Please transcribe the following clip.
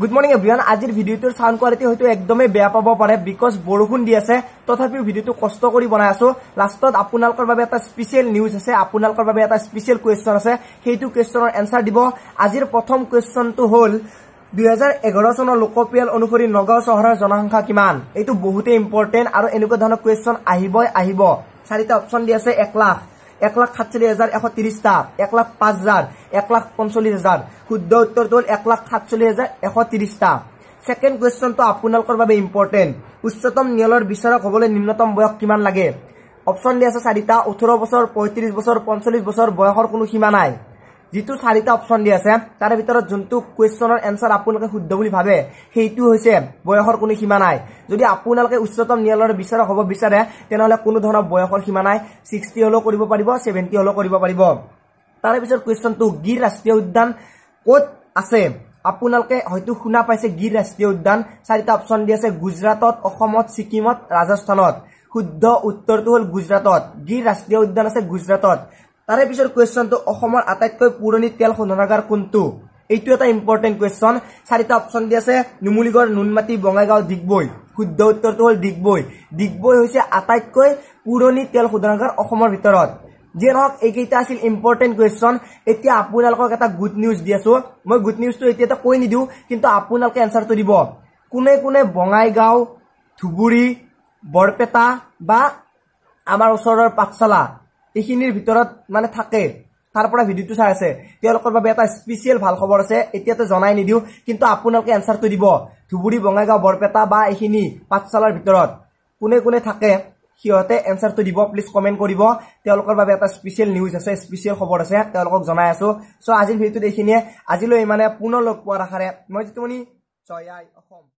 good morning everyone আজিৰ ভিডিঅ'টোৰ sound quality হয়তো একদমেই বেয়া পাব পাৰে বিকজ বৰষুণ দি আছে তথাপিও ভিডিঅ'টো কষ্ট কৰি বনাই আছো লাষ্টত আপোনালোকৰ বাবে এটা স্পেচিয়েল নিউজ আছে আপোনালোকৰ বাবে এটা স্পেচিয়েল কুৱেশ্যন আছে সেইটো কুৱেশ্যনৰ এনচাৰ দিব আজিৰ প্ৰথম কুৱেশ্যনটো হ'ল দুহেজাৰ এঘাৰ চনৰ লোকপিয়াল অনুসৰি নগাঁও চহৰৰ জনসংখ্যা কিমান এইটো বহুতেই ইম্পৰ্টেণ্ট আৰু এনেকুৱা ধৰণৰ কুৱেশ্যন আহিবই আহিব চাৰিটা অপচন দি আছে এক লাখ এক লাখ সাতচল্লিছ হাজাৰ এশ ত্ৰিছটা এক লাখ পাঁচ হাজাৰ এক লাখ পঞ্চল্লিছ হাজাৰ শুদ্ধ উত্তৰটো হল এক লাখ সাতচল্লিছ হাজাৰ এশ ত্ৰিছটা ছেকেণ্ড কুৱেশ্যনটো আপোনালোকৰ বাবে ইম্পৰ্টেণ্ট উচ্চতম ন্যায়ালয়ৰ বিচাৰক হ'বলৈ ন্যূনতম বয়স কিমান লাগে অপশ্যন দি আছে চাৰিটা ওঠৰ বছৰ পঁয়ত্ৰিছ বছৰ পঞ্চল্লিছ বছৰ বয়সৰ কোনো সীমা নাই যিটো চাৰিটা অপচন দি আছে তাৰ ভিতৰত যোনটো কুৱেশ্যনৰ এনচাৰ আপোনালোকে শুদ্ধ বুলি ভাবে সেইটো হৈছে বয়সৰ কোনো সীমা নাই যদি আপোনালোকে উচ্চতম ন্যায়ালয়ৰ বিচাৰক হ'ব বিচাৰে তেনেহ'লে কোনো ধৰণৰ বয়সৰ সীমা নাই ছিক্সটি হলেও কৰিব পাৰিব ছেভেণ্টি হলেও কৰিব পাৰিব তাৰপিছত কুৱেশ্যনটো গিৰ ৰাষ্ট্ৰীয় উদ্যান কত আছে আপোনালোকে হয়তো শুনা পাইছে গিৰ ৰাষ্ট্ৰীয় উদ্যান চাৰিটা অপচন দি আছে গুজৰাটত অসমত ছিকিমত ৰাজস্থানত শুদ্ধ উত্তৰটো হ'ল গুজৰাটত গিৰ ৰাষ্ট্ৰীয় উদ্যান আছে গুজৰাটত তাৰে পিছৰ কুৱেশ্যনটো অসমৰ আটাইতকৈ পুৰণি তেল শোধনাগাৰ কোনটো এইটো এটা ইম্পৰ্টেণ্ট কুৱেশ্যন চাৰিটা অপশ্যন দি আছে নুমলীগড় নুনমাটি বঙাইগাঁও ডিগবৈ শুদ্ধ উত্তৰটো হ'ল ডিগবৈ ডিগবৈ হৈছে আটাইতকৈ পুৰণি তেল শোধনাগাৰ অসমৰ ভিতৰত যিয়ে নহওক এইকেইটা আছিল ইম্পৰ্টেণ্ট কুৱেশ্যন এতিয়া আপোনালোকক এটা গুড নিউজ দি আছো মই গুড নিউজটো এতিয়া কৈ নিদিওঁ কিন্তু আপোনালোকে এনচাৰটো দিব কোনে কোনে বঙাইগাঁও ধুবুৰী বৰপেটা বা আমাৰ ওচৰৰ পাঠশালা এইখিনিৰ ভিতৰত মানে থাকে তাৰ পৰা ভিডিঅ'টো চাই আছে তেওঁলোকৰ বাবে এটা স্পেচিয়েল ভাল খবৰ আছে এতিয়াতো জনাই নিদিওঁ কিন্তু আপোনালোকে এনচাৰটো দিব ধুবুৰী বঙাইগাঁও বৰপেটা বা এইখিনি পাঠশালাৰ ভিতৰত কোনে কোনে থাকে সিহঁতে এনচাৰটো দিব প্লিজ কমেণ্ট কৰিব তেওঁলোকৰ বাবে এটা স্পেচিয়েল নিউজ আছে স্পেচিয়েল খবৰ আছে তেওঁলোকক জনাই আছোঁ চ' আজিৰ ভিডিঅ'টোত এইখিনিয়ে আজিলৈ ইমানে পুনৰ লগ পোৱাৰ আশাৰে মই যিটো মানে আই অসম